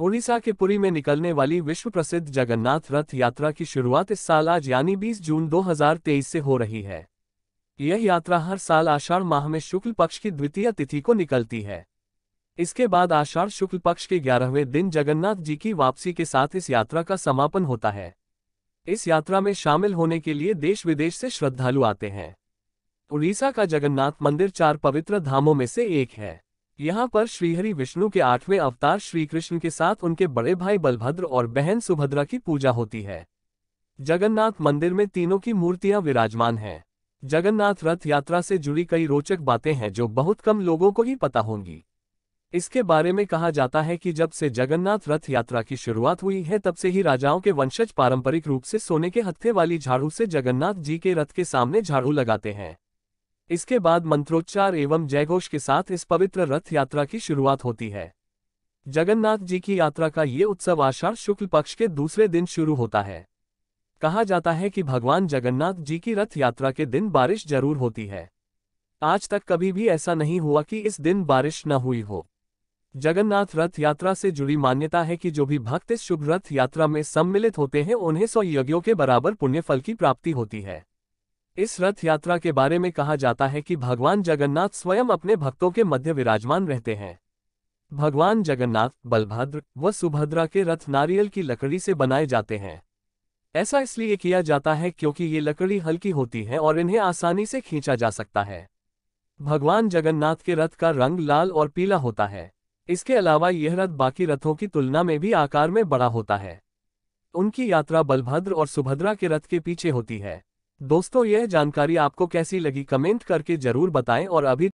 ओडिशा के पुरी में निकलने वाली विश्व प्रसिद्ध जगन्नाथ रथ यात्रा की शुरुआत इस साल आज यानी 20 जून 2023 से हो रही है यह यात्रा हर साल आषाढ़ माह में शुक्ल पक्ष की द्वितीय तिथि को निकलती है इसके बाद आषाढ़ शुक्ल पक्ष के ग्यारहवें दिन जगन्नाथ जी की वापसी के साथ इस यात्रा का समापन होता है इस यात्रा में शामिल होने के लिए देश विदेश से श्रद्धालु आते हैं उड़ीसा का जगन्नाथ मंदिर चार पवित्र धामों में से एक है यहाँ पर श्रीहरि विष्णु के आठवें अवतार श्रीकृष्ण के साथ उनके बड़े भाई बलभद्र और बहन सुभद्रा की पूजा होती है जगन्नाथ मंदिर में तीनों की मूर्तियां विराजमान हैं जगन्नाथ रथ यात्रा से जुड़ी कई रोचक बातें हैं जो बहुत कम लोगों को ही पता होंगी इसके बारे में कहा जाता है कि जब से जगन्नाथ रथ यात्रा की शुरुआत हुई है तब से ही राजाओं के वंशज पारंपरिक रूप से सोने के हत्थे वाली झाड़ू से जगन्नाथ जी के रथ के सामने झाड़ू लगाते हैं इसके बाद मंत्रोच्चार एवं जयघोष के साथ इस पवित्र रथ यात्रा की शुरुआत होती है जगन्नाथ जी की यात्रा का ये उत्सव आषाढ़ शुक्ल पक्ष के दूसरे दिन शुरू होता है कहा जाता है कि भगवान जगन्नाथ जी की रथ यात्रा के दिन बारिश जरूर होती है आज तक कभी भी ऐसा नहीं हुआ कि इस दिन बारिश न हुई हो जगन्नाथ रथ यात्रा से जुड़ी मान्यता है कि जो भी भक्त इस शुभ रथ यात्रा में सम्मिलित होते हैं उन्हें सौ यज्ञों के बराबर पुण्यफल की प्राप्ति होती है इस रथ यात्रा के बारे में कहा जाता है कि भगवान जगन्नाथ स्वयं अपने भक्तों के मध्य विराजमान रहते हैं भगवान जगन्नाथ बलभद्र व सुभद्रा के रथ नारियल की लकड़ी से बनाए जाते हैं ऐसा इसलिए किया जाता है क्योंकि ये लकड़ी हल्की होती है और इन्हें आसानी से खींचा जा सकता है भगवान जगन्नाथ के रथ का रंग लाल और पीला होता है इसके अलावा यह रथ बाकी रथों की तुलना में भी आकार में बड़ा होता है उनकी यात्रा बलभद्र और सुभद्रा के रथ के पीछे होती है दोस्तों यह जानकारी आपको कैसी लगी कमेंट करके जरूर बताएं और अभी